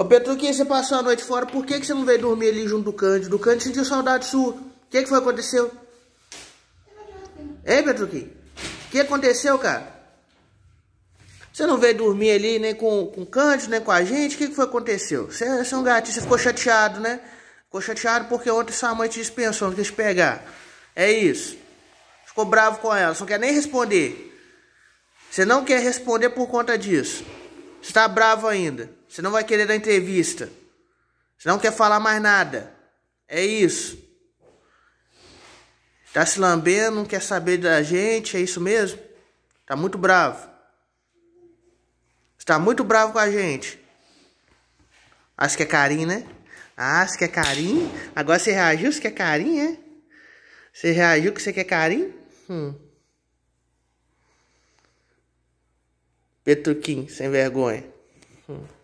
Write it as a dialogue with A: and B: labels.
A: Ô Petruquinha, você passou a noite fora, por que, que você não veio dormir ali junto do Cândido? O Cândido sentiu saudade sua. O que, que foi que aconteceu? É, Petruquinha? O que aconteceu, cara? Você não veio dormir ali nem com, com o Cândido, nem com a gente? O que, que foi que aconteceu? Você, você é um gatinho, você ficou chateado, né? Ficou chateado porque ontem sua mãe te dispensou, não quis pegar. É isso. Ficou bravo com ela, só quer nem responder. Você não quer responder por conta disso. Você tá bravo ainda. Você não vai querer dar entrevista. Você não quer falar mais nada. É isso. Tá se lambendo, não quer saber da gente, é isso mesmo? Tá muito bravo. Está muito bravo com a gente. Acho ah, que é carinho, né? Acho ah, que é carinho? Agora você reagiu, você quer carinho, é? Você reagiu que você quer carinho? Hum. Petruquim, sem vergonha. Hum.